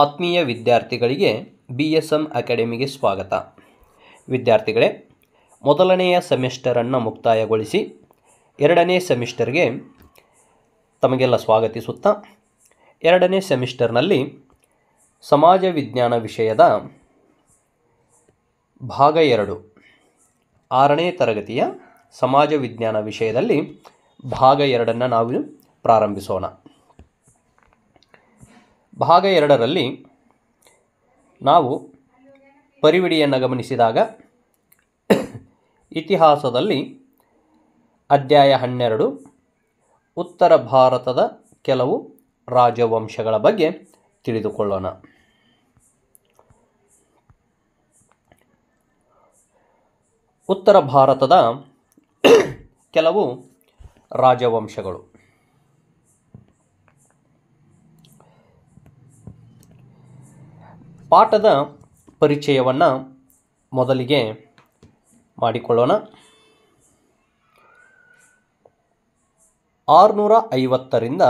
ಆತ್ಮೀಯ ವಿದ್ಯಾರ್ಥಿಗಳಿಗೆ B S M ಅಕಾಡೆಮಿಗೆ ಸ್ವಾಗತ ವಿದ್ಯಾರ್ಥಿಗಳೇ ಮೊದಲನೆಯ ಸೆಮಿಸ್ಟರನ್ನು ಮುಕ್ತಾಯಗೊಳಿಸಿ ಎರಡನೇ ಸೆಮಿಸ್ಟರ್ಗೆ ತಮಗೆಲ್ಲ ಸ್ವಾಗತಿಸುತ್ತಾ ಎರಡನೇ ಸೆಮಿಸ್ಟರ್ನಲ್ಲಿ ಸಮಾಜ ವಿಜ್ಞಾನ ವಿಷಯದ ಭಾಗ ಎರಡು ಆರನೇ ತರಗತಿಯ ಸಮಾಜ ವಿಜ್ಞಾನ ವಿಷಯದಲ್ಲಿ ಭಾಗ ಎರಡನ್ನು ನಾವು ಪ್ರಾರಂಭಿಸೋಣ ಭಾಗ ಎರಡರಲ್ಲಿ ನಾವು ಪರಿವಿಡಿಯನ್ನು ಗಮನಿಸಿದಾಗ ಇತಿಹಾಸದಲ್ಲಿ ಅಧ್ಯಾಯ ಹನ್ನೆರಡು ಉತ್ತರ ಭಾರತದ ಕೆಲವು ರಾಜವಂಶಗಳ ಬಗ್ಗೆ ತಿಳಿದುಕೊಳ್ಳೋಣ ಉತ್ತರ ಭಾರತದ ಕೆಲವು ರಾಜವಂಶಗಳು ಪಾಠದ ಪರಿಚಯವನ್ನು ಮೊದಲಿಗೆ ಮಾಡಿಕೊಳ್ಳೋಣ ಆರುನೂರ ಐವತ್ತರಿಂದ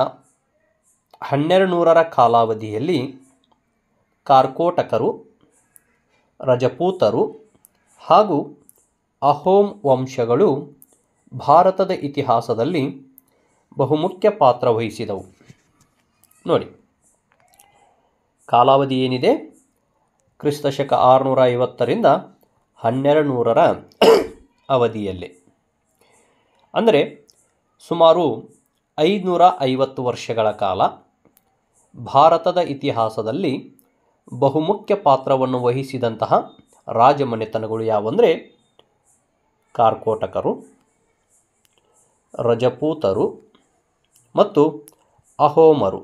ನೂರರ ಕಾಲಾವಧಿಯಲ್ಲಿ ಕಾರ್ಕೋಟಕರು ರಜಪೂತರು ಹಾಗೂ ಅಹೋಂ ವಂಶಗಳು ಭಾರತದ ಇತಿಹಾಸದಲ್ಲಿ ಬಹುಮುಖ್ಯ ಪಾತ್ರ ವಹಿಸಿದವು ನೋಡಿ ಕಾಲಾವಧಿ ಏನಿದೆ ಕ್ರಿಸ್ತಶಕ ಆರುನೂರ ಐವತ್ತರಿಂದ ಹನ್ನೆರಡು ನೂರರ ಅವಧಿಯಲ್ಲಿ ಅಂದರೆ ಸುಮಾರು ಐದುನೂರ ಐವತ್ತು ವರ್ಷಗಳ ಕಾಲ ಭಾರತದ ಇತಿಹಾಸದಲ್ಲಿ ಬಹುಮುಖ್ಯ ಪಾತ್ರವನ್ನು ವಹಿಸಿದಂತಹ ರಾಜಮನೆತನಗಳು ಯಾವಂದರೆ ಕಾರ್ಕೋಟಕರು ರಜಪೂತರು ಮತ್ತು ಅಹೋಮರು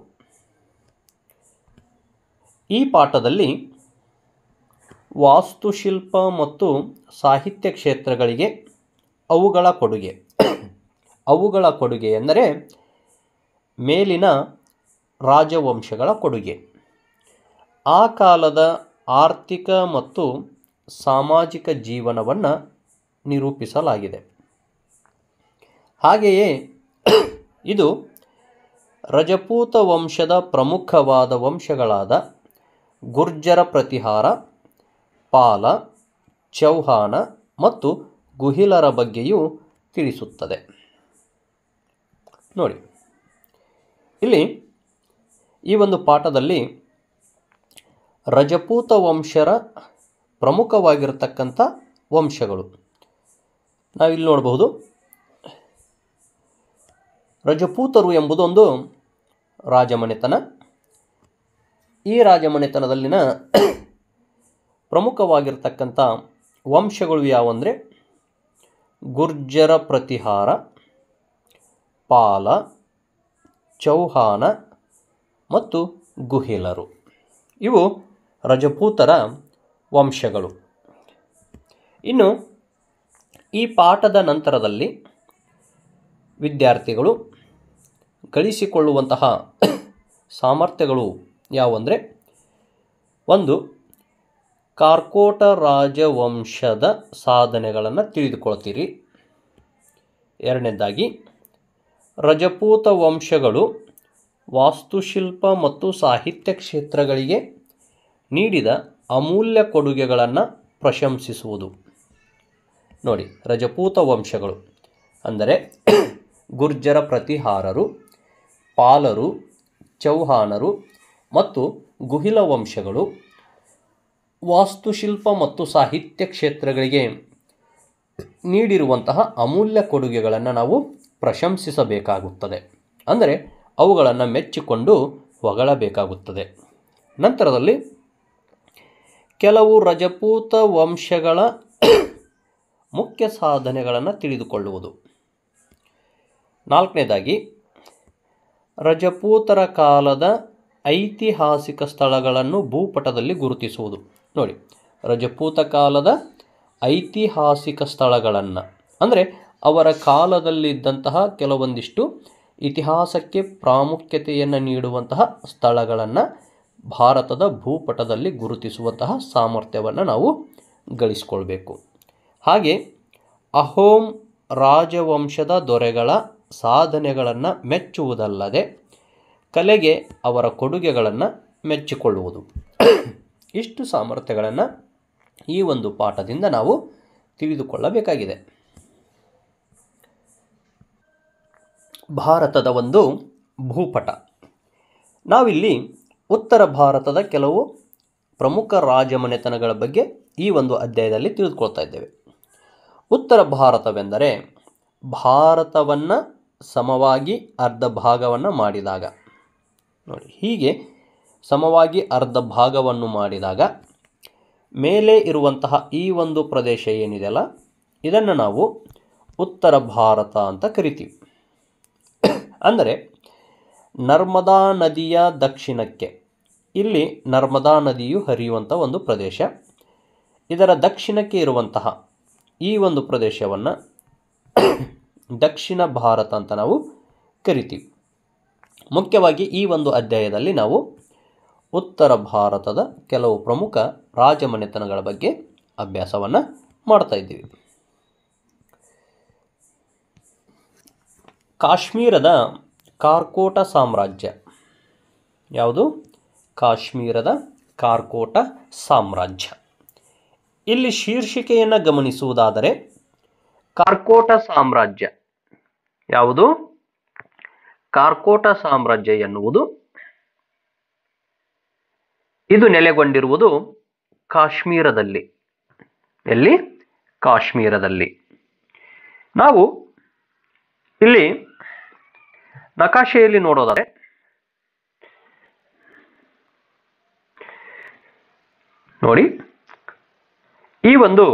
ಈ ಪಾಠದಲ್ಲಿ ವಾಸ್ತುಶಿಲ್ಪ ಮತ್ತು ಸಾಹಿತ್ಯ ಕ್ಷೇತ್ರಗಳಿಗೆ ಅವುಗಳ ಕೊಡುಗೆ ಅವುಗಳ ಕೊಡುಗೆ ಎಂದರೆ ಮೇಲಿನ ರಾಜವಂಶಗಳ ಕೊಡುಗೆ ಆ ಕಾಲದ ಆರ್ಥಿಕ ಮತ್ತು ಸಾಮಾಜಿಕ ಜೀವನವನ್ನು ನಿರೂಪಿಸಲಾಗಿದೆ ಹಾಗೆಯೇ ಇದು ರಜಪೂತ ವಂಶದ ಪ್ರಮುಖವಾದ ವಂಶಗಳಾದ ಗುರ್ಜರ ಪ್ರತಿಹಾರ ಪಾಲ ಚೌಹಾಣ ಮತ್ತು ಗುಹಿಲರ ಬಗ್ಗೆಯೂ ತಿಳಿಸುತ್ತದೆ ನೋಡಿ ಇಲ್ಲಿ ಈ ಒಂದು ಪಾಠದಲ್ಲಿ ರಜಪೂತ ವಂಶರ ಪ್ರಮುಖವಾಗಿರತಕ್ಕಂಥ ವಂಶಗಳು ನಾವಿಲ್ಲಿ ನೋಡಬಹುದು ರಜಪೂತರು ಎಂಬುದೊಂದು ರಾಜಮನೆತನ ಈ ರಾಜಮನೆತನದಲ್ಲಿನ ಪ್ರಮುಖವಾಗಿರ್ತಕ್ಕಂಥ ವಂಶಗಳು ಯಾವಂದರೆ ಗುರ್ಜರ ಪ್ರತಿಹಾರ ಪಾಲ ಚೌಹಾನ ಮತ್ತು ಗುಹಿಲರು ಇವು ರಜಪೂತರ ವಂಶಗಳು ಇನ್ನು ಈ ಪಾಠದ ನಂತರದಲ್ಲಿ ವಿದ್ಯಾರ್ಥಿಗಳು ಗಳಿಸಿಕೊಳ್ಳುವಂತಹ ಸಾಮರ್ಥ್ಯಗಳು ಯಾವಂದರೆ ಒಂದು ಕಾರ್ಕೋಟ ರಾಜವಂಶದ ಸಾಧನೆಗಳನ್ನು ತಿಳಿದುಕೊಳ್ತೀರಿ ಎರಡನೇದಾಗಿ ರಜಪೂತ ವಂಶಗಳು ವಾಸ್ತುಶಿಲ್ಪ ಮತ್ತು ಸಾಹಿತ್ಯ ಕ್ಷೇತ್ರಗಳಿಗೆ ನೀಡಿದ ಅಮೂಲ್ಯ ಕೊಡುಗೆಗಳನ್ನು ಪ್ರಶಂಸಿಸುವುದು ನೋಡಿ ರಜಪೂತ ವಂಶಗಳು ಅಂದರೆ ಗುರ್ಜರ ಪ್ರತಿಹಾರರು ಪಾಲರು ಚೌಹಾನರು ಮತ್ತು ಗುಹಿಲ ವಂಶಗಳು ವಾಸ್ತುಶಿಲ್ಪ ಮತ್ತು ಸಾಹಿತ್ಯ ಕ್ಷೇತ್ರಗಳಿಗೆ ನೀಡಿರುವಂತಹ ಅಮೂಲ್ಯ ಕೊಡುಗೆಗಳನ್ನು ನಾವು ಪ್ರಶಂಸಿಸಬೇಕಾಗುತ್ತದೆ ಅಂದರೆ ಅವುಗಳನ್ನು ಮೆಚ್ಚಿಕೊಂಡು ಹೊಗಳಬೇಕಾಗುತ್ತದೆ ನಂತರದಲ್ಲಿ ಕೆಲವು ರಜಪೂತ ವಂಶಗಳ ಮುಖ್ಯ ಸಾಧನೆಗಳನ್ನು ತಿಳಿದುಕೊಳ್ಳುವುದು ನಾಲ್ಕನೇದಾಗಿ ರಜಪೂತರ ಕಾಲದ ಐತಿಹಾಸಿಕ ಸ್ಥಳಗಳನ್ನು ಭೂಪಟದಲ್ಲಿ ಗುರುತಿಸುವುದು ನೋಡಿ ರಜಪೂತ ಕಾಲದ ಐತಿಹಾಸಿಕ ಸ್ಥಳಗಳನ್ನು ಅಂದರೆ ಅವರ ಕಾಲದಲ್ಲಿದ್ದಂತಹ ಕೆಲವೊಂದಿಷ್ಟು ಇತಿಹಾಸಕ್ಕೆ ಪ್ರಾಮುಖ್ಯತೆಯನ್ನು ನೀಡುವಂತಹ ಸ್ಥಳಗಳನ್ನು ಭಾರತದ ಭೂಪಟದಲ್ಲಿ ಗುರುತಿಸುವಂತಹ ಸಾಮರ್ಥ್ಯವನ್ನು ನಾವು ಗಳಿಸ್ಕೊಳ್ಬೇಕು ಹಾಗೆ ಅಹೋಮ್ ರಾಜವಂಶದ ದೊರೆಗಳ ಸಾಧನೆಗಳನ್ನು ಮೆಚ್ಚುವುದಲ್ಲದೆ ಕಲೆಗೆ ಅವರ ಕೊಡುಗೆಗಳನ್ನು ಮೆಚ್ಚಿಕೊಳ್ಳುವುದು ಇಷ್ಟು ಸಾಮರ್ಥ್ಯಗಳನ್ನು ಈ ಒಂದು ಪಾಠದಿಂದ ನಾವು ತಿಳಿದುಕೊಳ್ಳಬೇಕಾಗಿದೆ ಭಾರತದ ಒಂದು ಭೂಪಟ ನಾವಿಲ್ಲಿ ಉತ್ತರ ಭಾರತದ ಕೆಲವು ಪ್ರಮುಖ ರಾಜಮನೆತನಗಳ ಬಗ್ಗೆ ಈ ಒಂದು ಅಧ್ಯಾಯದಲ್ಲಿ ತಿಳಿದುಕೊಳ್ತಾ ಇದ್ದೇವೆ ಉತ್ತರ ಭಾರತವೆಂದರೆ ಭಾರತವನ್ನು ಸಮವಾಗಿ ಅರ್ಧ ಭಾಗವನ್ನು ಮಾಡಿದಾಗ ನೋಡಿ ಹೀಗೆ ಸಮವಾಗಿ ಅರ್ಧ ಭಾಗವನ್ನು ಮಾಡಿದಾಗ ಮೇಲೆ ಇರುವಂತಹ ಈ ಒಂದು ಪ್ರದೇಶ ಏನಿದೆಯಲ್ಲ ಇದನ್ನು ನಾವು ಉತ್ತರ ಭಾರತ ಅಂತ ಕರಿತೀವಿ ಅಂದರೆ ನರ್ಮದಾ ನದಿಯ ದಕ್ಷಿಣಕ್ಕೆ ಇಲ್ಲಿ ನರ್ಮದಾ ನದಿಯು ಹರಿಯುವಂಥ ಒಂದು ಪ್ರದೇಶ ಇದರ ದಕ್ಷಿಣಕ್ಕೆ ಇರುವಂತಹ ಈ ಒಂದು ಪ್ರದೇಶವನ್ನು ದಕ್ಷಿಣ ಭಾರತ ಅಂತ ನಾವು ಕರಿತೀವಿ ಮುಖ್ಯವಾಗಿ ಈ ಒಂದು ಅಧ್ಯಾಯದಲ್ಲಿ ನಾವು ಉತ್ತರ ಭಾರತದ ಕೆಲವು ಪ್ರಮುಖ ರಾಜಮನೆತನಗಳ ಬಗ್ಗೆ ಅಭ್ಯಾಸವನ್ನು ಮಾಡ್ತಾ ಇದ್ದೀವಿ ಕಾಶ್ಮೀರದ ಕಾರ್ಕೋಟ ಸಾಮ್ರಾಜ್ಯ ಯಾವುದು ಕಾಶ್ಮೀರದ ಕಾರ್ಕೋಟ ಸಾಮ್ರಾಜ್ಯ ಇಲ್ಲಿ ಶೀರ್ಷಿಕೆಯನ್ನು ಗಮನಿಸುವುದಾದರೆ ಕಾರ್ಕೋಟ ಸಾಮ್ರಾಜ್ಯ ಯಾವುದು ಕಾರ್ಕೋಟ ಸಾಮ್ರಾಜ್ಯ ಎನ್ನುವುದು ಇದು ನೆಲೆಗೊಂಡಿರುವುದು ಕಾಶ್ಮೀರದಲ್ಲಿ ಎಲ್ಲಿ ಕಾಶ್ಮೀರದಲ್ಲಿ ನಾವು ಇಲ್ಲಿ ನಕಾಶೆಯಲ್ಲಿ ನೋಡೋದಾದರೆ ನೋಡಿ ಈ ಒಂದು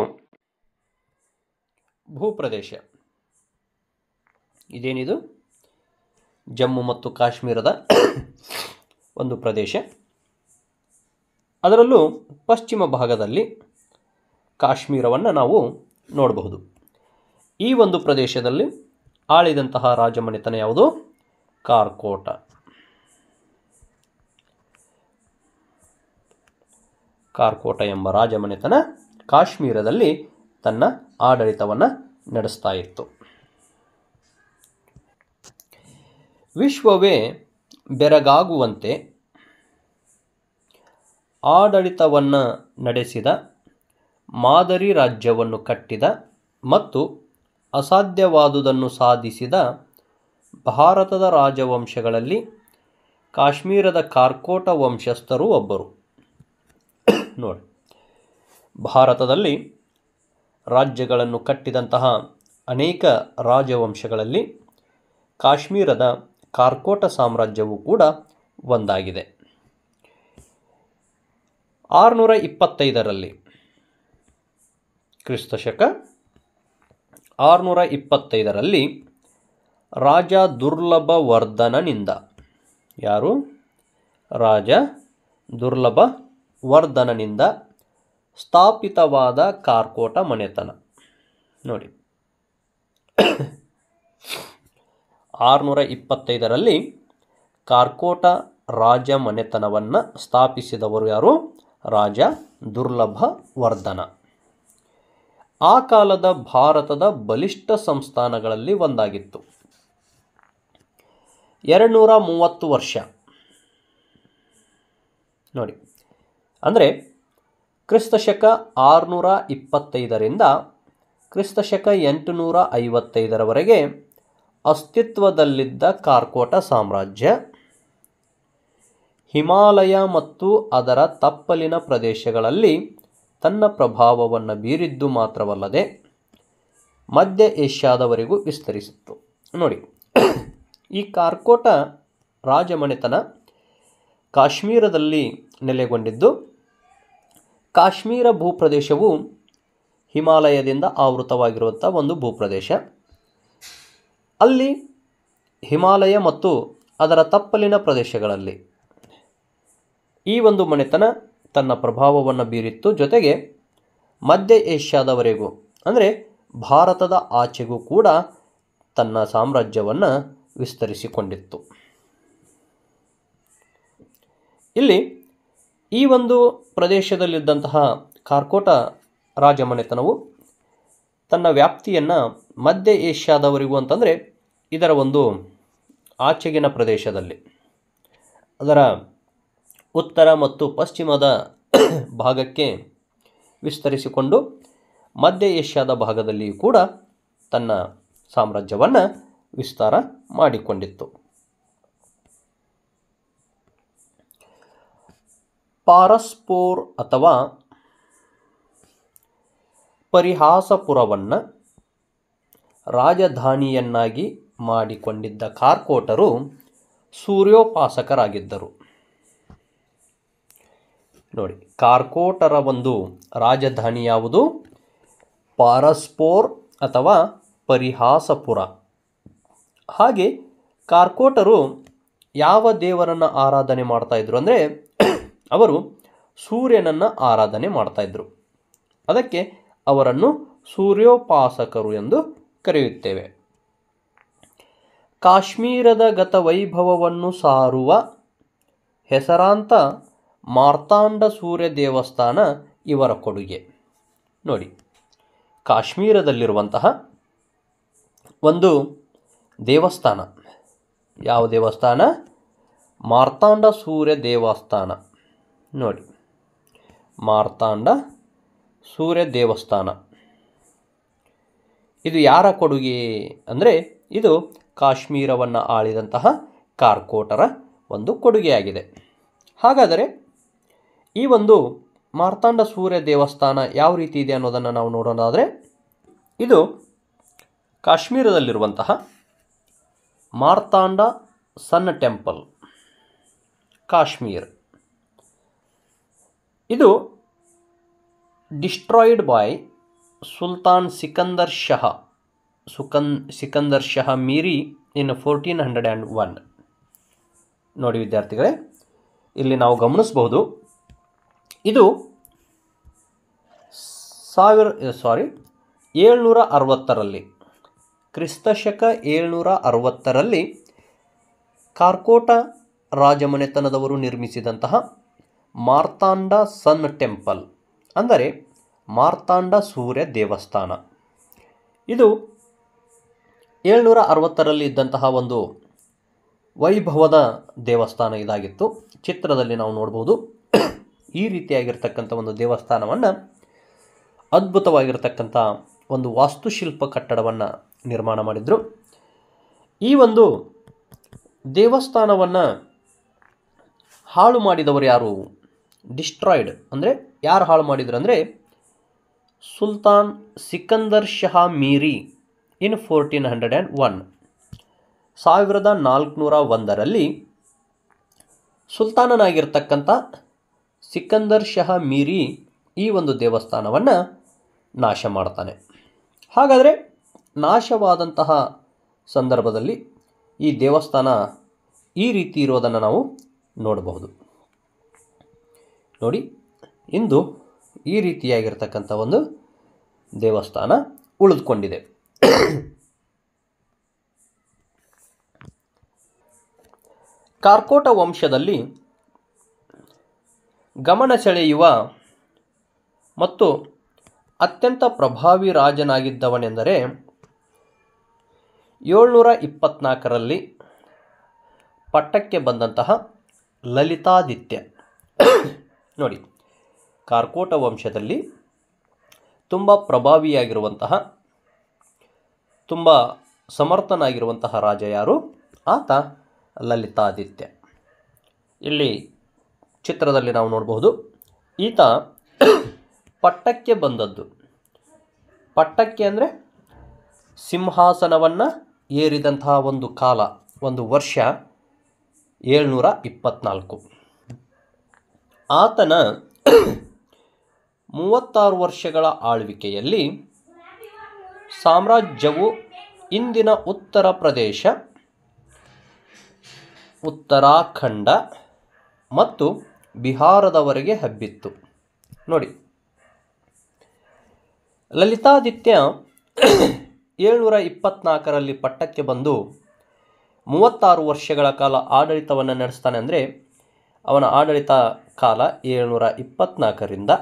ಭೂಪ್ರದೇಶ ಇದೇನಿದು ಜಮ್ಮು ಮತ್ತು ಕಾಶ್ಮೀರದ ಒಂದು ಪ್ರದೇಶ ಅದರಲ್ಲೂ ಪಶ್ಚಿಮ ಭಾಗದಲ್ಲಿ ಕಾಶ್ಮೀರವನ್ನು ನಾವು ನೋಡಬಹುದು ಈ ಒಂದು ಪ್ರದೇಶದಲ್ಲಿ ಆಳಿದಂತಹ ರಾಜಮನೆತನ ಯಾವುದು ಕಾರ್ಕೋಟ ಕಾರ್ಕೋಟ ಎಂಬ ರಾಜಮನೆತನ ಕಾಶ್ಮೀರದಲ್ಲಿ ತನ್ನ ಆಡಳಿತವನ್ನು ನಡೆಸ್ತಾ ಇತ್ತು ವಿಶ್ವವೇ ಬೆರಗಾಗುವಂತೆ ಆಡಳಿತವನ್ನು ನಡೆಸಿದ ಮಾದರಿ ರಾಜ್ಯವನ್ನು ಕಟ್ಟಿದ ಮತ್ತು ಅಸಾಧ್ಯವಾದುದನ್ನು ಸಾಧಿಸಿದ ಭಾರತದ ರಾಜವಂಶಗಳಲ್ಲಿ ಕಾಶ್ಮೀರದ ಕಾರ್ಕೋಟ ವಂಶಸ್ಥರು ಒಬ್ಬರು ನೋಡಿ ಭಾರತದಲ್ಲಿ ರಾಜ್ಯಗಳನ್ನು ಕಟ್ಟಿದಂತಹ ಅನೇಕ ರಾಜವಂಶಗಳಲ್ಲಿ ಕಾಶ್ಮೀರದ ಕಾರ್ಕೋಟ ಸಾಮ್ರಾಜ್ಯವು ಕೂಡ ಒಂದಾಗಿದೆ ಆರುನೂರ ಇಪ್ಪತ್ತೈದರಲ್ಲಿ ಕ್ರಿಸ್ತಶಕ ಆರುನೂರ ಇಪ್ಪತ್ತೈದರಲ್ಲಿ ರಾಜ ದುರ್ಲಭ ವರ್ಧನನಿಂದ ಯಾರು ರಾಜ ದುರ್ಲಭ ವರ್ಧನನಿಂದ ಸ್ಥಾಪಿತವಾದ ಕಾರ್ಕೋಟ ಮನೆತನ ನೋಡಿ ಆರುನೂರ ಇಪ್ಪತ್ತೈದರಲ್ಲಿ ಕಾರ್ಕೋಟ ರಾಜ ಮನೆತನವನ್ನು ಸ್ಥಾಪಿಸಿದವರು ಯಾರು ರಾಜ ದುರ್ಲಭ ವರ್ಧನ ಆ ಕಾಲದ ಭಾರತದ ಬಲಿಷ್ಠ ಸಂಸ್ಥಾನಗಳಲ್ಲಿ ಒಂದಾಗಿತ್ತು ಎರಡುನೂರ ಮೂವತ್ತು ವರ್ಷ ನೋಡಿ ಅಂದರೆ ಕ್ರಿಸ್ತಶಕ ಆರುನೂರ ಇಪ್ಪತ್ತೈದರಿಂದ ಕ್ರಿಸ್ತಶಕ ಎಂಟುನೂರ ಐವತ್ತೈದರವರೆಗೆ ಅಸ್ತಿತ್ವದಲ್ಲಿದ್ದ ಕಾರ್ಕೋಟ ಸಾಮ್ರಾಜ್ಯ ಹಿಮಾಲಯ ಮತ್ತು ಅದರ ತಪ್ಪಲಿನ ಪ್ರದೇಶಗಳಲ್ಲಿ ತನ್ನ ಪ್ರಭಾವವನ್ನು ಬೀರಿದ್ದು ಮಾತ್ರವಲ್ಲದೆ ಮಧ್ಯ ಏಷ್ಯಾದವರೆಗೂ ವಿಸ್ತರಿಸಿತ್ತು ನೋಡಿ ಈ ಕಾರ್ಕೋಟ ರಾಜಮನೆತನ ಕಾಶ್ಮೀರದಲ್ಲಿ ನೆಲೆಗೊಂಡಿದ್ದು ಕಾಶ್ಮೀರ ಭೂಪ್ರದೇಶವು ಹಿಮಾಲಯದಿಂದ ಆವೃತವಾಗಿರುವಂಥ ಒಂದು ಭೂಪ್ರದೇಶ ಅಲ್ಲಿ ಹಿಮಾಲಯ ಮತ್ತು ಅದರ ತಪ್ಪಲಿನ ಪ್ರದೇಶಗಳಲ್ಲಿ ಈ ಒಂದು ಮನೆತನ ತನ್ನ ಪ್ರಭಾವವನ್ನು ಬೀರಿತ್ತು ಜೊತೆಗೆ ಮಧ್ಯ ಏಷ್ಯಾದವರೆಗೂ ಅಂದರೆ ಭಾರತದ ಆಚೆಗೂ ಕೂಡ ತನ್ನ ಸಾಮ್ರಾಜ್ಯವನ್ನು ವಿಸ್ತರಿಸಿಕೊಂಡಿತ್ತು ಇಲ್ಲಿ ಈ ಒಂದು ಪ್ರದೇಶದಲ್ಲಿದ್ದಂತಹ ಕಾರ್ಕೋಟ ರಾಜಮನೆತನವು ತನ್ನ ವ್ಯಾಪ್ತಿಯನ್ನು ಮಧ್ಯ ಏಷ್ಯಾದವರೆಗೂ ಅಂತಂದರೆ ಇದರ ಒಂದು ಆಚೆಗಿನ ಪ್ರದೇಶದಲ್ಲಿ ಅದರ ಉತ್ತರ ಮತ್ತು ಪಶ್ಚಿಮದ ಭಾಗಕ್ಕೆ ವಿಸ್ತರಿಸಿಕೊಂಡು ಮಧ್ಯ ಏಷ್ಯಾದ ಭಾಗದಲ್ಲಿಯೂ ಕೂಡ ತನ್ನ ಸಾಮ್ರಾಜ್ಯವನ್ನು ವಿಸ್ತಾರ ಮಾಡಿಕೊಂಡಿತ್ತು ಪಾರಸ್ಪೋರ್ ಅಥವಾ ಪರಿಹಾಸಪುರವನ್ನು ರಾಜಧಾನಿಯನ್ನಾಗಿ ಮಾಡಿಕೊಂಡಿದ್ದ ಕಾರ್ಕೋಟರು ಸೂರ್ಯೋಪಾಸಕರಾಗಿದ್ದರು ನೋಡಿ ಕಾರ್ಕೋಟರ ಒಂದು ರಾಜಧಾನಿ ಯಾವುದು ಪಾರಸ್ಪೋರ್ ಅಥವಾ ಪರಿಹಾಸಪುರ ಹಾಗೆ ಕಾರ್ಕೋಟರು ಯಾವ ದೇವರನ್ನು ಆರಾಧನೆ ಮಾಡ್ತಾಯಿದ್ರು ಅಂದರೆ ಅವರು ಸೂರ್ಯನನ್ನು ಆರಾಧನೆ ಮಾಡ್ತಾಯಿದ್ರು ಅದಕ್ಕೆ ಅವರನ್ನು ಸೂರ್ಯೋಪಾಸಕರು ಎಂದು ಕರೆಯುತ್ತೇವೆ ಕಾಶ್ಮೀರದ ಗತವೈಭವವನ್ನು ಸಾರುವ ಹೆಸರಾಂತ ಮಾರ್ತಾಂಡ ಸೂರ್ಯ ದೇವಸ್ಥಾನ ಇವರ ಕೊಡುಗೆ ನೋಡಿ ಕಾಶ್ಮೀರದಲ್ಲಿರುವಂತಹ ಒಂದು ದೇವಸ್ಥಾನ ಯಾವ ದೇವಸ್ಥಾನ ಮಾರ್ತಾಂಡ ಸೂರ್ಯ ದೇವಸ್ಥಾನ ನೋಡಿ ಮಾರ್ತಾಂಡ ಸೂರ್ಯ ದೇವಸ್ಥಾನ ಇದು ಯಾರ ಕೊಡುಗೆ ಅಂದರೆ ಇದು ಕಾಶ್ಮೀರವನ್ನು ಆಳಿದಂತಹ ಕಾರ್ಕೋಟರ ಒಂದು ಕೊಡುಗೆಯಾಗಿದೆ ಹಾಗಾದರೆ ಈ ಒಂದು ಮಾರ್ತಾಂಡ ಸೂರ್ಯ ದೇವಸ್ಥಾನ ಯಾವ ರೀತಿ ಇದೆ ಅನ್ನೋದನ್ನು ನಾವು ನೋಡೋದಾದರೆ ಇದು ಕಾಶ್ಮೀರದಲ್ಲಿರುವಂತಹ ಮಾರ್ತಾಂಡ ಸನ್ ಟೆಂಪಲ್ ಕಾಶ್ಮೀರ್ ಇದು ಡಿಸ್ಟ್ರಾಯ್ಡ್ ಬಾಯ್ ಸುಲ್ತಾನ್ ಸಿಕಂದರ್ ಶಹ ಸುಕನ್ Sikandar Shah Miri in fourteen hundred and one ನೋಡಿ ವಿದ್ಯಾರ್ಥಿಗಳೇ ಇಲ್ಲಿ ನಾವು ಗಮನಿಸ್ಬೋದು ಇದು ಸಾವಿರ ಸಾರಿ ಏಳ್ನೂರ ಅರವತ್ತರಲ್ಲಿ ಕ್ರಿಸ್ತಶಕ ಏಳ್ನೂರ ಅರವತ್ತರಲ್ಲಿ ಕಾರ್ಕೋಟ ರಾಜಮನೆತನದವರು ನಿರ್ಮಿಸಿದಂತಹ ಮಾರ್ತಾಂಡ ಸನ್ ಟೆಂಪಲ್ ಅಂದರೆ ಮಾರ್ತಾಂಡ ಸೂರ್ಯ ದೇವಸ್ಥಾನ ಇದು ಏಳ್ನೂರ ಅರವತ್ತರಲ್ಲಿ ಇದ್ದಂತಹ ಒಂದು ವೈಭವದ ದೇವಸ್ಥಾನ ಇದಾಗಿತ್ತು ಚಿತ್ರದಲ್ಲಿ ನಾವು ನೋಡ್ಬೋದು ಈ ರೀತಿಯಾಗಿರ್ತಕ್ಕಂಥ ಒಂದು ದೇವಸ್ಥಾನವನ್ನು ಅದ್ಭುತವಾಗಿರ್ತಕ್ಕಂಥ ಒಂದು ವಾಸ್ತುಶಿಲ್ಪ ಕಟ್ಟಡವನ್ನು ನಿರ್ಮಾಣ ಮಾಡಿದರು ಈ ಒಂದು ದೇವಸ್ಥಾನವನ್ನು ಹಾಳು ಮಾಡಿದವರು ಯಾರು ಡಿಸ್ಟ್ರಾಯ್ಡ್ ಅಂದರೆ ಯಾರು ಹಾಳು ಮಾಡಿದರು ಅಂದರೆ Sultan Sikandar Shah Miri in fourteen hundred and one ಸಾವಿರದ ನಾಲ್ಕುನೂರ ಒಂದರಲ್ಲಿ ಸುಲ್ತಾನನಾಗಿರ್ತಕ್ಕಂಥ ಸಿಕಂದರ್ ಶಹ ಮೀರಿ ಈ ಒಂದು ದೇವಸ್ಥಾನವನ್ನು ನಾಶ ಮಾಡ್ತಾನೆ ಹಾಗಾದರೆ ನಾಶವಾದಂತಹ ಸಂದರ್ಭದಲ್ಲಿ ಈ ದೇವಸ್ಥಾನ ಈ ರೀತಿ ಇರೋದನ್ನು ನಾವು ನೋಡಬಹುದು ನೋಡಿ ಇಂದು ಈ ರೀತಿಯಾಗಿರ್ತಕ್ಕಂಥ ಒಂದು ದೇವಸ್ಥಾನ ಉಳಿದುಕೊಂಡಿದೆ ಕಾರ್ಕೋಟ ವಂಶದಲ್ಲಿ ಗಮನ ಸೆಳೆಯುವ ಮತ್ತು ಅತ್ಯಂತ ಪ್ರಭಾವಿ ರಾಜನಾಗಿದ್ದವನೆಂದರೆ ಏಳ್ನೂರ ಇಪ್ಪತ್ನಾಲ್ಕರಲ್ಲಿ ಪಟ್ಟಕ್ಕೆ ಬಂದಂತಹ ಲಲಿತಾದಿತ್ಯ ನೋಡಿ ಕಾರ್ಕೋಟ ವಂಶದಲ್ಲಿ ತುಂಬ ಪ್ರಭಾವಿಯಾಗಿರುವಂತಹ ತುಂಬ ಸಮರ್ಥನಾಗಿರುವಂತಹ ರಾಜ ಯಾರು ಆತ ಲಲಿತಾದಿತ್ಯ ಇಲ್ಲಿ ಚಿತ್ರದಲ್ಲಿ ನಾವು ನೋಡಬಹುದು ಈತ ಪಟ್ಟಕ್ಕೆ ಬಂದದ್ದು ಪಟ್ಟಕ್ಕೆ ಅಂದರೆ ಸಿಂಹಾಸನವನ್ನು ಏರಿದಂತಹ ಒಂದು ಕಾಲ ಒಂದು ವರ್ಷ ಏಳ್ನೂರ ಇಪ್ಪತ್ನಾಲ್ಕು ಆತನ ಮೂವತ್ತಾರು ವರ್ಷಗಳ ಆಳ್ವಿಕೆಯಲ್ಲಿ ಸಾಮ್ರಾಜ್ಯವು ಇಂದಿನ ಉತ್ತರ ಪ್ರದೇಶ ಉತ್ತರಾಖಂಡ ಮತ್ತು ಬಿಹಾರದವರೆಗೆ ಹಬ್ಬಿತ್ತು ನೋಡಿ ಲಲಿತಾದಿತ್ಯ ಏಳ್ನೂರ ಇಪ್ಪತ್ನಾಲ್ಕರಲ್ಲಿ ಪಟ್ಟಕ್ಕೆ ಬಂದು ಮೂವತ್ತಾರು ವರ್ಷಗಳ ಕಾಲ ಆಡಳಿತವನ್ನು ನಡೆಸ್ತಾನೆ ಅಂದರೆ ಅವನ ಆಡಳಿತ ಕಾಲ ಏಳ್ನೂರ ಇಪ್ಪತ್ನಾಲ್ಕರಿಂದ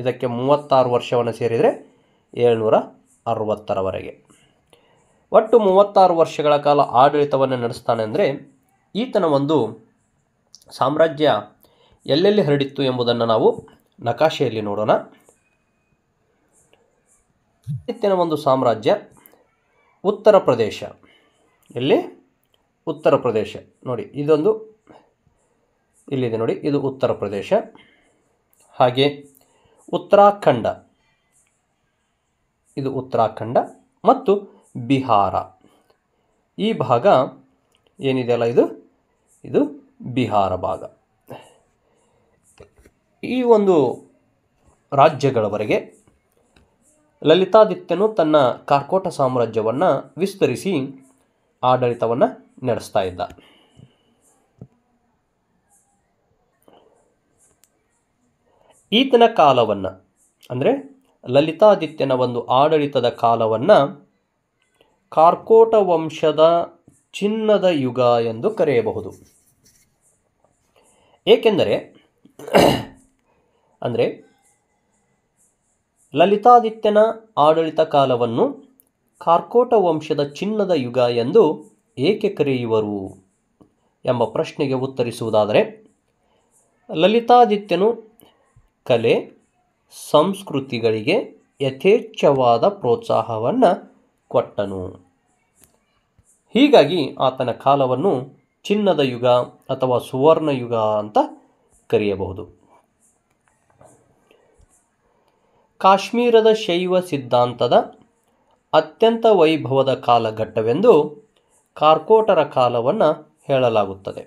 ಇದಕ್ಕೆ ಮೂವತ್ತಾರು ವರ್ಷವನ್ನು ಸೇರಿದರೆ ಏಳ್ನೂರ ಅರವತ್ತರವರೆಗೆ ಒಟ್ಟು ಮೂವತ್ತಾರು ವರ್ಷಗಳ ಕಾಲ ಆಡಳಿತವನ್ನು ನಡೆಸ್ತಾನೆ ಅಂದರೆ ಈತನ ಒಂದು ಸಾಮ್ರಾಜ್ಯ ಎಲ್ಲೆಲ್ಲಿ ಹರಡಿತ್ತು ಎಂಬುದನ್ನು ನಾವು ನಕಾಶೆಯಲ್ಲಿ ನೋಡೋಣ ಇತ್ತಿನ ಒಂದು ಸಾಮ್ರಾಜ್ಯ ಉತ್ತರ ಪ್ರದೇಶ ಎಲ್ಲಿ ಉತ್ತರ ಪ್ರದೇಶ ನೋಡಿ ಇದೊಂದು ಇಲ್ಲಿದೆ ನೋಡಿ ಇದು ಉತ್ತರ ಪ್ರದೇಶ ಹಾಗೆ ಉತ್ತರಾಖಂಡ ಇದು ಉತ್ತರಾಖಂಡ ಮತ್ತು ಬಿಹಾರ ಈ ಭಾಗ ಏನಿದೆಯಲ್ಲ ಇದು ಇದು ಬಿಹಾರ ಭಾಗ ಈ ಒಂದು ರಾಜ್ಯಗಳವರೆಗೆ ಲಲಿತಾದಿತ್ಯನು ತನ್ನ ಕಾರ್ಕೋಟ ಸಾಮ್ರಾಜ್ಯವನ್ನು ವಿಸ್ತರಿಸಿ ಆಡಳಿತವನ್ನು ನಡೆಸ್ತಾ ಇದ್ದ ಈತನ ಕಾಲವನ್ನು ಅಂದರೆ ಲಲಿತಾದಿತ್ಯನ ಒಂದು ಆಡಳಿತದ ಕಾಲವನ್ನು ಕಾರ್ಕೋಟ ವಂಶದ ಚಿನ್ನದ ಯುಗ ಎಂದು ಕರೆಯಬಹುದು ಏಕೆಂದರೆ ಅಂದರೆ ಲಲಿತಾದಿತ್ಯನ ಆಡಳಿತ ಕಾಲವನ್ನು ಕಾರ್ಕೋಟ ವಂಶದ ಚಿನ್ನದ ಯುಗ ಎಂದು ಏಕೆ ಕರೆಯುವರು ಎಂಬ ಪ್ರಶ್ನೆಗೆ ಉತ್ತರಿಸುವುದಾದರೆ ಲಲಿತಾದಿತ್ಯನು ಕಲೆ ಸಂಸ್ಕೃತಿಗಳಿಗೆ ಯಥೇಚ್ಛವಾದ ಪ್ರೋತ್ಸಾಹವನ್ನು ಕೊಟ್ಟನು ಹೀಗಾಗಿ ಆತನ ಕಾಲವನ್ನು ಚಿನ್ನದ ಯುಗ ಅಥವಾ ಸುವರ್ಣ ಯುಗ ಅಂತ ಕರೆಯಬಹುದು ಕಾಶ್ಮೀರದ ಶೈವ ಸಿದ್ಧಾಂತದ ಅತ್ಯಂತ ವೈಭವದ ಕಾಲಘಟ್ಟವೆಂದು ಕಾರ್ಕೋಟರ ಕಾಲವನ್ನು ಹೇಳಲಾಗುತ್ತದೆ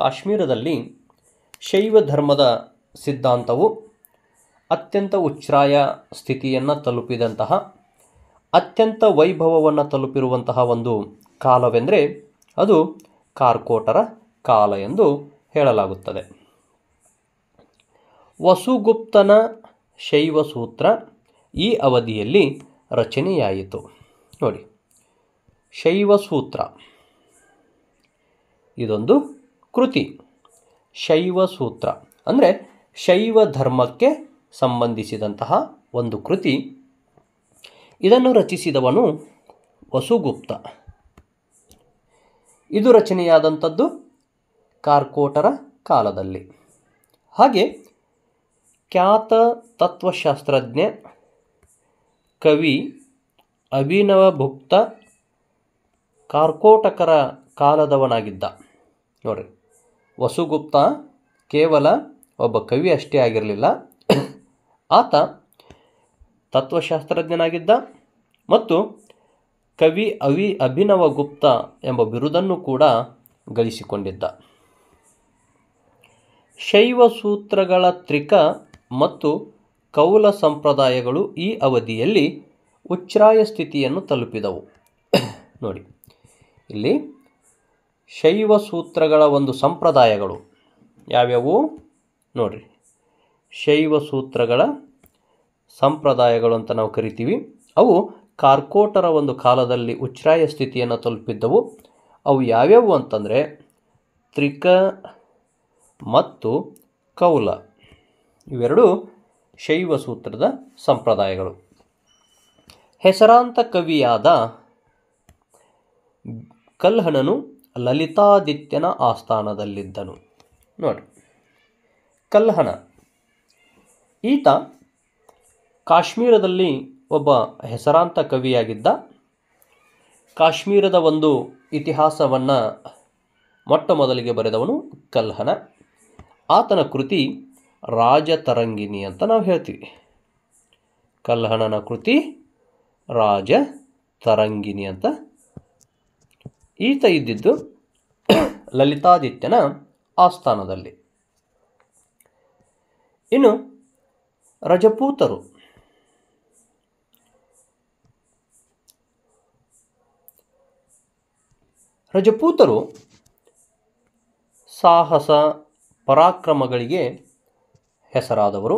ಕಾಶ್ಮೀರದಲ್ಲಿ ಶೈವ ಧರ್ಮದ ಸಿದ್ಧಾಂತವು ಅತ್ಯಂತ ಉಚ್ಛ್ರಾಯ ಸ್ಥಿತಿಯನ್ನು ತಲುಪಿದಂತಹ ಅತ್ಯಂತ ವೈಭವವನ್ನು ತಲುಪಿರುವಂತಹ ಒಂದು ಕಾಲವೆಂದರೆ ಅದು ಕಾರ್ಕೋಟರ ಕಾಲ ಎಂದು ಹೇಳಲಾಗುತ್ತದೆ ವಸುಗುಪ್ತನ ಶೈವಸೂತ್ರ ಈ ಅವಧಿಯಲ್ಲಿ ರಚನೆಯಾಯಿತು ನೋಡಿ ಶೈವ ಶೈವಸೂತ್ರ ಇದೊಂದು ಕೃತಿ ಸೂತ್ರ ಅಂದರೆ ಶೈವ ಧರ್ಮಕ್ಕೆ ಸಂಬಂಧಿಸಿದಂತಹ ಒಂದು ಕೃತಿ ಇದನ್ನು ರಚಿಸಿದವನು ವಸುಗುಪ್ತ ಇದು ರಚನೆಯಾದಂಥದ್ದು ಕಾರ್ಕೋಟರ ಕಾಲದಲ್ಲಿ ಹಾಗೆ ಖ್ಯಾತ ತತ್ವಶಾಸ್ತ್ರಜ್ಞ ಕವಿ ಅಭಿನವಗುಪ್ತ ಕಾರ್ಕೋಟಕರ ಕಾಲದವನಾಗಿದ್ದ ನೋಡ್ರಿ ವಸುಗುಪ್ತ ಕೇವಲ ಒಬ್ಬ ಕವಿ ಅಷ್ಟೇ ಆಗಿರಲಿಲ್ಲ ಆತ ತತ್ವಶಾಸ್ತ್ರಜ್ಞನಾಗಿದ್ದ ಮತ್ತು ಕವಿ ಅವಿ ಗುಪ್ತ ಎಂಬ ಬಿರುದನ್ನು ಕೂಡ ಗಳಿಸಿಕೊಂಡಿದ್ದ ಶೈವ ಸೂತ್ರಗಳ ತ್ರಿಕ ಮತ್ತು ಕೌಲ ಸಂಪ್ರದಾಯಗಳು ಈ ಅವಧಿಯಲ್ಲಿ ಉಚ್ಛ್ರಾಯ ಸ್ಥಿತಿಯನ್ನು ತಲುಪಿದವು ನೋಡಿ ಇಲ್ಲಿ ಶೈವ ಸೂತ್ರಗಳ ಒಂದು ಸಂಪ್ರದಾಯಗಳು ಯಾವ್ಯಾವು ನೋಡಿರಿ ಶೈವ ಸೂತ್ರಗಳ ಸಂಪ್ರದಾಯಗಳು ಅಂತ ನಾವು ಕರಿತೀವಿ ಅವು ಕಾರ್ಕೋಟರ ಒಂದು ಕಾಲದಲ್ಲಿ ಉಚ್ಛ್ರಾಯ ಸ್ಥಿತಿಯನ್ನು ತಲುಪಿದ್ದವು ಅವು ಯಾವ್ಯಾವು ಅಂತಂದರೆ ತ್ರಿಕ ಮತ್ತು ಕೌಲ ಇವೆರಡೂ ಶೈವ ಸೂತ್ರದ ಸಂಪ್ರದಾಯಗಳು ಹೆಸರಾಂತ ಕವಿಯಾದ ಕಲ್ಹಣನು ಲಲಿತಾದಿತ್ಯನ ಆಸ್ಥಾನದಲ್ಲಿದ್ದನು ನೋಡಿ ಕಲ್ಹಣ ಈತ ಕಾಶ್ಮೀರದಲ್ಲಿ ಒಬ್ಬ ಹೆಸರಾಂತ ಕವಿಯಾಗಿದ್ದ ಕಾಶ್ಮೀರದ ಒಂದು ಇತಿಹಾಸವನ್ನು ಮೊಟ್ಟ ಮೊದಲಿಗೆ ಬರೆದವನು ಕಲ್ಹಣ ಆತನ ಕೃತಿ ರಾಜತರಂಗಿಣಿ ಅಂತ ನಾವು ಹೇಳ್ತೀವಿ ಕಲ್ಲಹಣನ ಕೃತಿ ರಾಜ ತರಂಗಿಣಿ ಅಂತ ಈತ ಇದ್ದಿದ್ದು ಲಲಿತಾದಿತ್ಯನ ಆಸ್ಥಾನದಲ್ಲಿ ಇನ್ನು ರಜಪೂತರು ರಜಪೂತರು ಸಾಹಸ ಪರಾಕ್ರಮಗಳಿಗೆ ಹೆಸರಾದವರು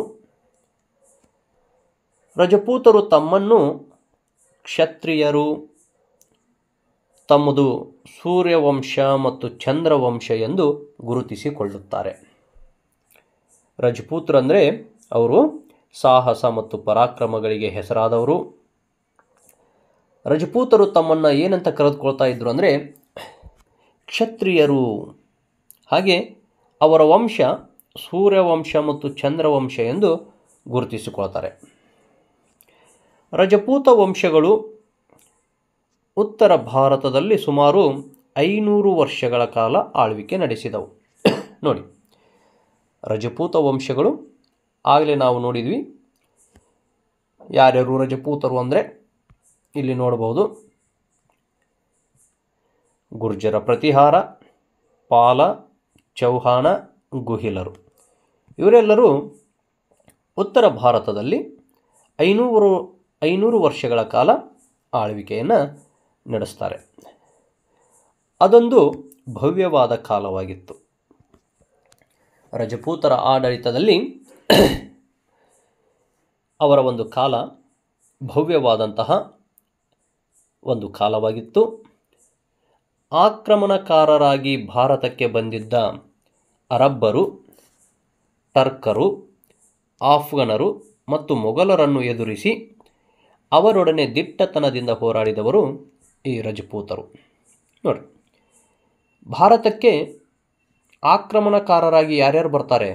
ರಜಪೂತರು ತಮ್ಮನ್ನು ಕ್ಷತ್ರಿಯರು ತಮ್ಮದು ಸೂರ್ಯವಂಶ ಮತ್ತು ಚಂದ್ರವಂಶ ಎಂದು ಗುರುತಿಸಿಕೊಳ್ಳುತ್ತಾರೆ ಅಂದರೆ ಅವರು ಸಾಹಸ ಮತ್ತು ಪರಾಕ್ರಮಗಳಿಗೆ ಹೆಸರಾದವರು ರಜಪೂತರು ತಮ್ಮನ್ನು ಏನಂತ ಕರೆದುಕೊಳ್ತಾ ಇದ್ರು ಅಂದರೆ ಕ್ಷತ್ರಿಯರು ಹಾಗೆ ಅವರ ವಂಶ ಸೂರ್ಯವಂಶ ಮತ್ತು ಚಂದ್ರವಂಶ ಎಂದು ಗುರುತಿಸಿಕೊಳ್ತಾರೆ ರಜಪೂತ ವಂಶಗಳು ಉತ್ತರ ಭಾರತದಲ್ಲಿ ಸುಮಾರು ಐನೂರು ವರ್ಷಗಳ ಕಾಲ ಆಳ್ವಿಕೆ ನಡೆಸಿದವು ನೋಡಿ ರಜಪೂತ ವಂಶಗಳು ಆಗಲೇ ನಾವು ನೋಡಿದ್ವಿ ಯಾರ್ಯಾರು ರಜಪೂತರು ಅಂದರೆ ಇಲ್ಲಿ ನೋಡಬಹುದು ಗುರ್ಜರ ಪ್ರತಿಹಾರ ಪಾಲ ಚೌಹಾಣ ಗುಹಿಲರು ಇವರೆಲ್ಲರೂ ಉತ್ತರ ಭಾರತದಲ್ಲಿ ಐನೂರು ಐನೂರು ವರ್ಷಗಳ ಕಾಲ ಆಳ್ವಿಕೆಯನ್ನು ನಡೆಸ್ತಾರೆ ಅದೊಂದು ಭವ್ಯವಾದ ಕಾಲವಾಗಿತ್ತು ರಜಪೂತರ ಆಡಳಿತದಲ್ಲಿ ಅವರ ಒಂದು ಕಾಲ ಭವ್ಯವಾದಂತಹ ಒಂದು ಕಾಲವಾಗಿತ್ತು ಆಕ್ರಮಣಕಾರರಾಗಿ ಭಾರತಕ್ಕೆ ಬಂದಿದ್ದ ಅರಬ್ಬರು ಟರ್ಕರು ಆಫ್ಘನರು ಮತ್ತು ಮೊಘಲರನ್ನು ಎದುರಿಸಿ ಅವರೊಡನೆ ದಿಟ್ಟತನದಿಂದ ಹೋರಾಡಿದವರು ಈ ರಜಪೂತರು ನೋಡಿ ಭಾರತಕ್ಕೆ ಆಕ್ರಮಣಕಾರರಾಗಿ ಯಾರ್ಯಾರು ಬರ್ತಾರೆ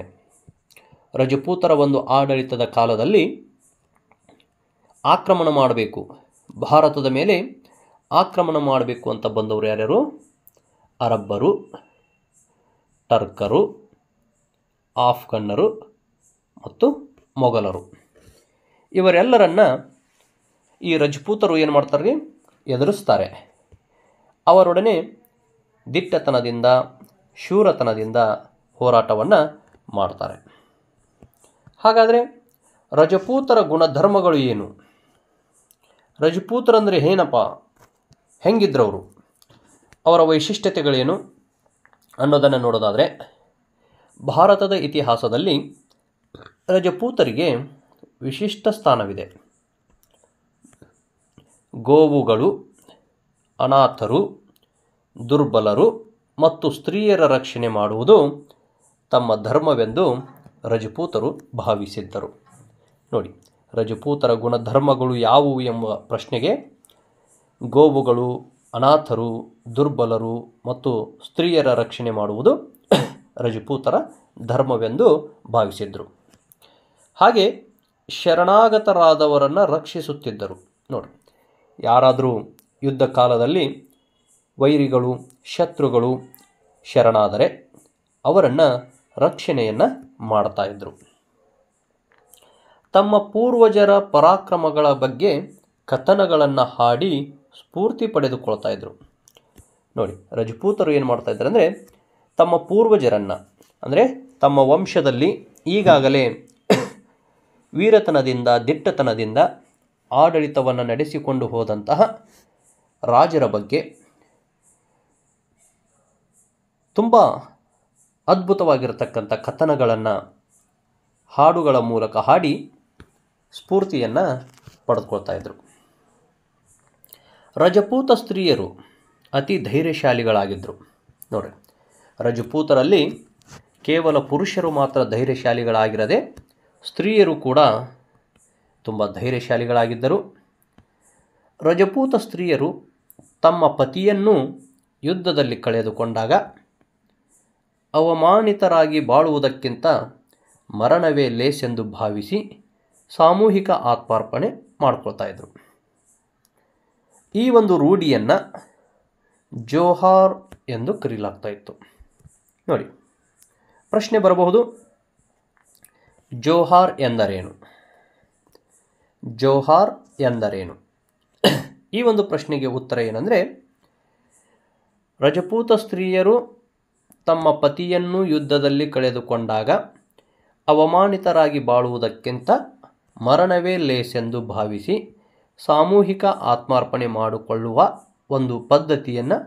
ರಜಪೂತರ ಒಂದು ಆಡಳಿತದ ಕಾಲದಲ್ಲಿ ಆಕ್ರಮಣ ಮಾಡಬೇಕು ಭಾರತದ ಮೇಲೆ ಆಕ್ರಮಣ ಮಾಡಬೇಕು ಅಂತ ಬಂದವರು ಯಾರ್ಯಾರು ಅರಬ್ಬರು ಟರ್ಕರು ಆಫ್ಘನ್ನರು ಮತ್ತು ಮೊಘಲರು ಇವರೆಲ್ಲರನ್ನು ಈ ರಜಪೂತರು ಏನು ಮಾಡ್ತಾರೆ ಎದುರಿಸ್ತಾರೆ ಅವರೊಡನೆ ದಿಟ್ಟತನದಿಂದ ಶೂರತನದಿಂದ ಹೋರಾಟವನ್ನು ಮಾಡ್ತಾರೆ ಹಾಗಾದರೆ ರಜಪೂತರ ಗುಣಧರ್ಮಗಳು ಏನು ರಜಪೂತರಂದರೆ ಏನಪ್ಪ ಹೆಂಗಿದ್ರವರು ಅವರ ವೈಶಿಷ್ಟ್ಯತೆಗಳೇನು ಅನ್ನೋದನ್ನು ನೋಡೋದಾದರೆ ಭಾರತದ ಇತಿಹಾಸದಲ್ಲಿ ರಜಪೂತರಿಗೆ ವಿಶಿಷ್ಟ ಸ್ಥಾನವಿದೆ ಗೋವುಗಳು ಅನಾಥರು ದುರ್ಬಲರು ಮತ್ತು ಸ್ತ್ರೀಯರ ರಕ್ಷಣೆ ಮಾಡುವುದು ತಮ್ಮ ಧರ್ಮವೆಂದು ರಜಪೂತರು ಭಾವಿಸಿದ್ದರು ನೋಡಿ ರಜಪೂತರ ಗುಣಧರ್ಮಗಳು ಯಾವುವು ಎಂಬ ಪ್ರಶ್ನೆಗೆ ಗೋವುಗಳು ಅನಾಥರು ದುರ್ಬಲರು ಮತ್ತು ಸ್ತ್ರೀಯರ ರಕ್ಷಣೆ ಮಾಡುವುದು ರಜಪೂತರ ಧರ್ಮವೆಂದು ಭಾವಿಸಿದರು ಹಾಗೆ ಶರಣಾಗತರಾದವರನ್ನು ರಕ್ಷಿಸುತ್ತಿದ್ದರು ನೋಡಿ ಯಾರಾದರೂ ಯುದ್ಧ ಕಾಲದಲ್ಲಿ ವೈರಿಗಳು ಶತ್ರುಗಳು ಶರಣಾದರೆ ಅವರನ್ನು ರಕ್ಷಣೆಯನ್ನು ಇದ್ದರು ತಮ್ಮ ಪೂರ್ವಜರ ಪರಾಕ್ರಮಗಳ ಬಗ್ಗೆ ಕಥನಗಳನ್ನು ಹಾಡಿ ಸ್ಫೂರ್ತಿ ಪಡೆದುಕೊಳ್ತಾ ಇದ್ದರು ನೋಡಿ ರಜಪೂತರು ಏನು ಮಾಡ್ತಾ ಇದ್ದಾರೆ ಅಂದರೆ ತಮ್ಮ ಪೂರ್ವಜರನ್ನು ಅಂದರೆ ತಮ್ಮ ವಂಶದಲ್ಲಿ ಈಗಾಗಲೇ ವೀರತನದಿಂದ ದಿಟ್ಟತನದಿಂದ ಆಡಳಿತವನ್ನು ನಡೆಸಿಕೊಂಡು ಹೋದಂತಹ ರಾಜರ ಬಗ್ಗೆ ತುಂಬ ಅದ್ಭುತವಾಗಿರತಕ್ಕಂಥ ಕಥನಗಳನ್ನು ಹಾಡುಗಳ ಮೂಲಕ ಹಾಡಿ ಸ್ಫೂರ್ತಿಯನ್ನು ಪಡೆದುಕೊಳ್ತಾ ಇದ್ದರು ರಜಪೂತ ಸ್ತ್ರೀಯರು ಅತಿ ಧೈರ್ಯಶಾಲಿಗಳಾಗಿದ್ದರು ನೋಡ್ರಿ ರಜಪೂತರಲ್ಲಿ ಕೇವಲ ಪುರುಷರು ಮಾತ್ರ ಧೈರ್ಯಶಾಲಿಗಳಾಗಿರದೆ ಸ್ತ್ರೀಯರು ಕೂಡ ತುಂಬ ಧೈರ್ಯಶಾಲಿಗಳಾಗಿದ್ದರು ರಜಪೂತ ಸ್ತ್ರೀಯರು ತಮ್ಮ ಪತಿಯನ್ನು ಯುದ್ಧದಲ್ಲಿ ಕಳೆದುಕೊಂಡಾಗ ಅವಮಾನಿತರಾಗಿ ಬಾಳುವುದಕ್ಕಿಂತ ಮರಣವೇ ಎಂದು ಭಾವಿಸಿ ಸಾಮೂಹಿಕ ಆತ್ಮಾರ್ಪಣೆ ಮಾಡ್ಕೊಳ್ತಾ ಇದ್ದರು ಈ ಒಂದು ರೂಢಿಯನ್ನು ಜೋಹಾರ್ ಎಂದು ಕರೀಲಾಗ್ತಾ ಇತ್ತು ನೋಡಿ ಪ್ರಶ್ನೆ ಬರಬಹುದು ಜೋಹಾರ್ ಎಂದರೇನು ಜೋಹಾರ್ ಎಂದರೇನು ಈ ಒಂದು ಪ್ರಶ್ನೆಗೆ ಉತ್ತರ ಏನಂದರೆ ರಜಪೂತ ಸ್ತ್ರೀಯರು ತಮ್ಮ ಪತಿಯನ್ನು ಯುದ್ಧದಲ್ಲಿ ಕಳೆದುಕೊಂಡಾಗ ಅವಮಾನಿತರಾಗಿ ಬಾಳುವುದಕ್ಕಿಂತ ಮರಣವೇ ಲೇಸೆಂದು ಭಾವಿಸಿ ಸಾಮೂಹಿಕ ಆತ್ಮಾರ್ಪಣೆ ಮಾಡಿಕೊಳ್ಳುವ ಒಂದು ಪದ್ಧತಿಯನ್ನು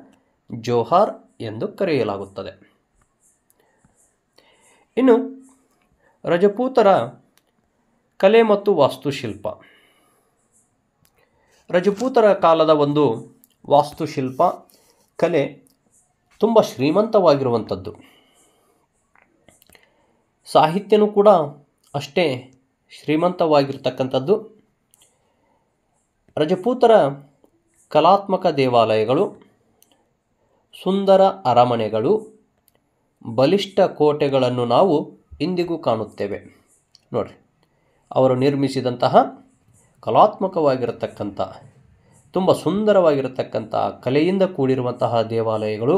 ಜೋಹಾರ್ ಎಂದು ಕರೆಯಲಾಗುತ್ತದೆ ಇನ್ನು ರಜಪೂತರ ಕಲೆ ಮತ್ತು ವಾಸ್ತುಶಿಲ್ಪ ರಜಪೂತರ ಕಾಲದ ಒಂದು ವಾಸ್ತುಶಿಲ್ಪ ಕಲೆ ತುಂಬ ಶ್ರೀಮಂತವಾಗಿರುವಂಥದ್ದು ಸಾಹಿತ್ಯನೂ ಕೂಡ ಅಷ್ಟೇ ಶ್ರೀಮಂತವಾಗಿರ್ತಕ್ಕಂಥದ್ದು ರಜಪೂತರ ಕಲಾತ್ಮಕ ದೇವಾಲಯಗಳು ಸುಂದರ ಅರಮನೆಗಳು ಬಲಿಷ್ಠ ಕೋಟೆಗಳನ್ನು ನಾವು ಇಂದಿಗೂ ಕಾಣುತ್ತೇವೆ ನೋಡಿರಿ ಅವರು ನಿರ್ಮಿಸಿದಂತಹ ಕಲಾತ್ಮಕವಾಗಿರತಕ್ಕಂಥ ತುಂಬ ಸುಂದರವಾಗಿರತಕ್ಕಂಥ ಕಲೆಯಿಂದ ಕೂಡಿರುವಂತಹ ದೇವಾಲಯಗಳು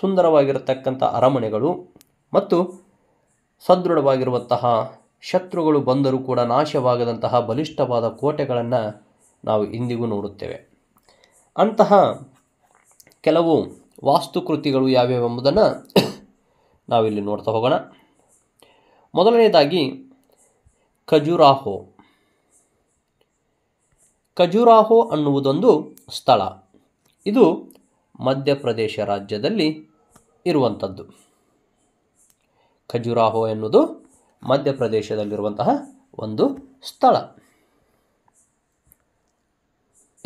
ಸುಂದರವಾಗಿರತಕ್ಕಂಥ ಅರಮನೆಗಳು ಮತ್ತು ಸದೃಢವಾಗಿರುವಂತಹ ಶತ್ರುಗಳು ಬಂದರೂ ಕೂಡ ನಾಶವಾಗದಂತಹ ಬಲಿಷ್ಠವಾದ ಕೋಟೆಗಳನ್ನು ನಾವು ಇಂದಿಗೂ ನೋಡುತ್ತೇವೆ ಅಂತಹ ಕೆಲವು ವಾಸ್ತುಕೃತಿಗಳು ಯಾವ್ಯಾವೆಂಬುದನ್ನು ನಾವಿಲ್ಲಿ ನೋಡ್ತಾ ಹೋಗೋಣ ಮೊದಲನೇದಾಗಿ ಖಜುರಾಹೋ ಖಜುರಾಹೋ ಅನ್ನುವುದೊಂದು ಸ್ಥಳ ಇದು ಮಧ್ಯಪ್ರದೇಶ ರಾಜ್ಯದಲ್ಲಿ ಇರುವಂಥದ್ದು ಖಜುರಾಹೋ ಎನ್ನುವುದು ಮಧ್ಯಪ್ರದೇಶದಲ್ಲಿರುವಂತಹ ಒಂದು ಸ್ಥಳ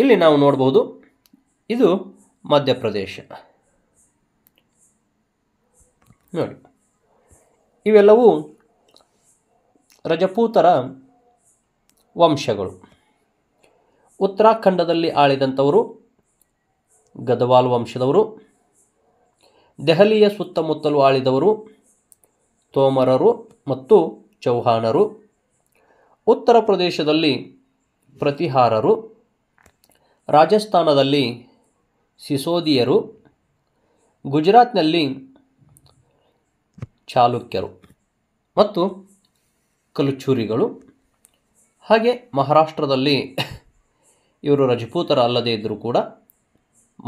ಇಲ್ಲಿ ನಾವು ನೋಡ್ಬೋದು ಇದು ಮಧ್ಯಪ್ರದೇಶ ನೋಡಿ ಇವೆಲ್ಲವೂ ರಜಪೂತರ ವಂಶಗಳು ಉತ್ತರಾಖಂಡದಲ್ಲಿ ಆಳಿದಂಥವರು ಗದವಾಲ್ ವಂಶದವರು ದೆಹಲಿಯ ಸುತ್ತಮುತ್ತಲು ಆಳಿದವರು ತೋಮರರು ಮತ್ತು ಚೌಹಾಣರು ಉತ್ತರ ಪ್ರದೇಶದಲ್ಲಿ ಪ್ರತಿಹಾರರು ರಾಜಸ್ಥಾನದಲ್ಲಿ ಸಿಸೋದಿಯರು ಗುಜರಾತ್ನಲ್ಲಿ ಚಾಲುಕ್ಯರು ಮತ್ತು ಕಲುಚೂರಿಗಳು ಹಾಗೆ ಮಹಾರಾಷ್ಟ್ರದಲ್ಲಿ ಇವರು ರಜಪೂತರ ಅಲ್ಲದೇ ಇದ್ದರೂ ಕೂಡ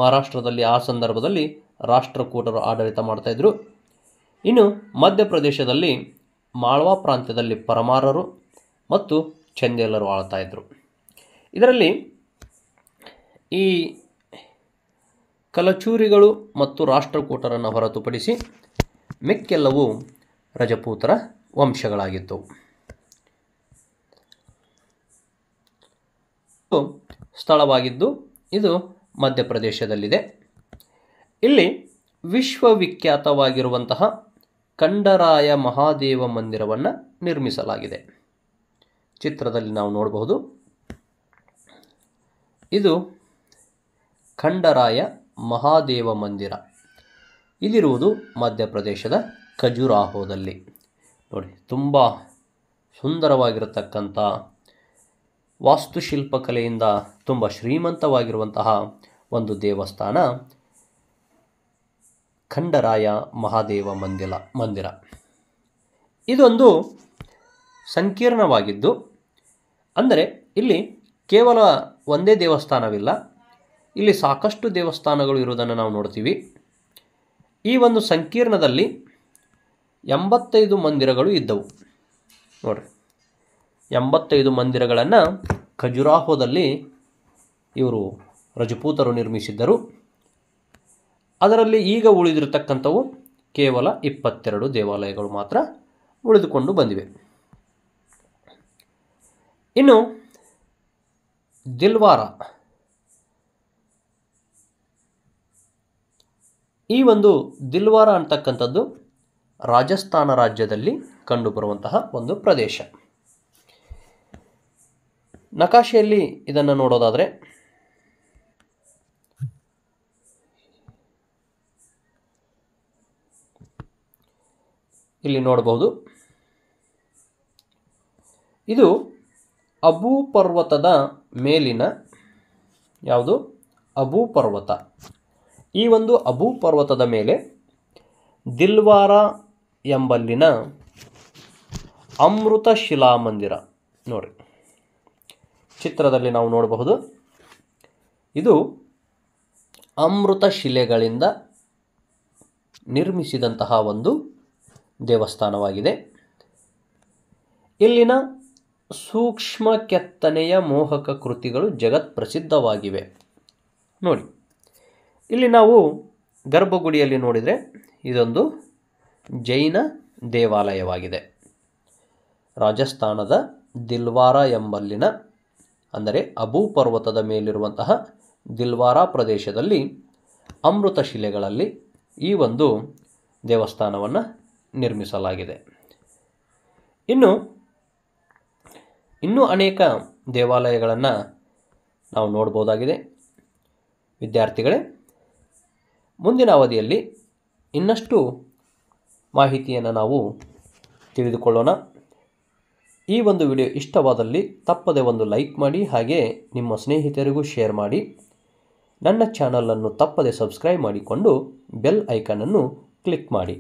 ಮಹಾರಾಷ್ಟ್ರದಲ್ಲಿ ಆ ಸಂದರ್ಭದಲ್ಲಿ ರಾಷ್ಟ್ರಕೂಟರು ಆಡಳಿತ ಮಾಡ್ತಾಯಿದ್ರು ಇನ್ನು ಮಧ್ಯಪ್ರದೇಶದಲ್ಲಿ ಮಾಳ್ವಾ ಪ್ರಾಂತ್ಯದಲ್ಲಿ ಪರಮಾರರು ಮತ್ತು ಚಂದೇಲರು ಆಳ್ತಾಯಿದ್ರು ಇದರಲ್ಲಿ ಈ ಕಲಚೂರಿಗಳು ಮತ್ತು ರಾಷ್ಟ್ರಕೂಟರನ್ನು ಹೊರತುಪಡಿಸಿ ಮೆಕ್ಕೆಲ್ಲವೂ ರಜಪೂತರ ವಂಶಗಳಾಗಿದ್ದವು ಸ್ಥಳವಾಗಿದ್ದು ಇದು ಮಧ್ಯಪ್ರದೇಶದಲ್ಲಿದೆ ಇಲ್ಲಿ ವಿಶ್ವವಿಖ್ಯಾತವಾಗಿರುವಂತಹ ಕಂಡರಾಯ ಮಹಾದೇವ ಮಂದಿರವನ್ನು ನಿರ್ಮಿಸಲಾಗಿದೆ ಚಿತ್ರದಲ್ಲಿ ನಾವು ನೋಡಬಹುದು ಇದು ಖಂಡರಾಯ ಮಹಾದೇವ ಮಂದಿರ ಇಲ್ಲಿರುವುದು ಮಧ್ಯಪ್ರದೇಶದ ಖಜುರಾಹೋದಲ್ಲಿ ನೋಡಿ ತುಂಬ ಸುಂದರವಾಗಿರತಕ್ಕಂಥ ವಾಸ್ತುಶಿಲ್ಪಕಲೆಯಿಂದ ತುಂಬ ಶ್ರೀಮಂತವಾಗಿರುವಂತಹ ಒಂದು ದೇವಸ್ಥಾನ ಖಂಡರಾಯ ಮಹಾದೇವ ಮಂದಿರ ಮಂದಿರ ಇದೊಂದು ಸಂಕೀರ್ಣವಾಗಿದ್ದು ಅಂದರೆ ಇಲ್ಲಿ ಕೇವಲ ಒಂದೇ ದೇವಸ್ಥಾನವಿಲ್ಲ ಇಲ್ಲಿ ಸಾಕಷ್ಟು ದೇವಸ್ಥಾನಗಳು ಇರುವುದನ್ನು ನಾವು ನೋಡ್ತೀವಿ ಈ ಒಂದು ಸಂಕೀರ್ಣದಲ್ಲಿ ಎಂಬತ್ತೈದು ಮಂದಿರಗಳು ಇದ್ದವು ನೋಡ್ರಿ ಎಂಬತ್ತೈದು ಮಂದಿರಗಳನ್ನು ಖಜುರಾಹೋದಲ್ಲಿ ಇವರು ರಜಪೂತರು ನಿರ್ಮಿಸಿದ್ದರು ಅದರಲ್ಲಿ ಈಗ ಉಳಿದಿರತಕ್ಕಂಥವು ಕೇವಲ ಇಪ್ಪತ್ತೆರಡು ದೇವಾಲಯಗಳು ಮಾತ್ರ ಉಳಿದುಕೊಂಡು ಬಂದಿವೆ ಇನ್ನು ದಿಲ್ವಾರ ಈ ಒಂದು ದಿಲ್ವಾರ ಅಂತಕ್ಕಂಥದ್ದು ರಾಜಸ್ಥಾನ ರಾಜ್ಯದಲ್ಲಿ ಕಂಡುಬರುವಂತಹ ಒಂದು ಪ್ರದೇಶ ನಕಾಶೆಯಲ್ಲಿ ಇದನ್ನು ನೋಡೋದಾದರೆ ಇಲ್ಲಿ ನೋಡಬಹುದು ಇದು ಅಬೂ ಪರ್ವತದ ಮೇಲಿನ ಯಾವುದು ಅಬೂ ಪರ್ವತ ಈ ಒಂದು ಅಬು ಪರ್ವತದ ಮೇಲೆ ದಿಲ್ವಾರ ಎಂಬಲ್ಲಿನ ಅಮೃತ ಮಂದಿರ ನೋಡಿ ಚಿತ್ರದಲ್ಲಿ ನಾವು ನೋಡಬಹುದು ಇದು ಅಮೃತ ಶಿಲೆಗಳಿಂದ ನಿರ್ಮಿಸಿದಂತಹ ಒಂದು ದೇವಸ್ಥಾನವಾಗಿದೆ ಇಲ್ಲಿನ ಸೂಕ್ಷ್ಮ ಕೆತ್ತನೆಯ ಮೋಹಕ ಕೃತಿಗಳು ಜಗತ್ ಪ್ರಸಿದ್ಧವಾಗಿವೆ ನೋಡಿ ಇಲ್ಲಿ ನಾವು ಗರ್ಭಗುಡಿಯಲ್ಲಿ ನೋಡಿದರೆ ಇದೊಂದು ಜೈನ ದೇವಾಲಯವಾಗಿದೆ ರಾಜಸ್ಥಾನದ ದಿಲ್ವಾರ ಎಂಬಲ್ಲಿನ ಅಂದರೆ ಅಬೂ ಪರ್ವತದ ಮೇಲಿರುವಂತಹ ದಿಲ್ವಾರ ಪ್ರದೇಶದಲ್ಲಿ ಅಮೃತ ಶಿಲೆಗಳಲ್ಲಿ ಈ ಒಂದು ದೇವಸ್ಥಾನವನ್ನು ನಿರ್ಮಿಸಲಾಗಿದೆ ಇನ್ನು ಇನ್ನೂ ಅನೇಕ ದೇವಾಲಯಗಳನ್ನು ನಾವು ನೋಡ್ಬೋದಾಗಿದೆ ವಿದ್ಯಾರ್ಥಿಗಳೇ ಮುಂದಿನ ಅವಧಿಯಲ್ಲಿ ಇನ್ನಷ್ಟು ಮಾಹಿತಿಯನ್ನು ನಾವು ತಿಳಿದುಕೊಳ್ಳೋಣ ಈ ಒಂದು ವಿಡಿಯೋ ಇಷ್ಟವಾದಲ್ಲಿ ತಪ್ಪದೆ ಒಂದು ಲೈಕ್ ಮಾಡಿ ಹಾಗೆ ನಿಮ್ಮ ಸ್ನೇಹಿತರಿಗೂ ಶೇರ್ ಮಾಡಿ ನನ್ನ ಚಾನಲನ್ನು ತಪ್ಪದೆ ಸಬ್ಸ್ಕ್ರೈಬ್ ಮಾಡಿಕೊಂಡು ಬೆಲ್ ಐಕಾನನ್ನು ಕ್ಲಿಕ್ ಮಾಡಿ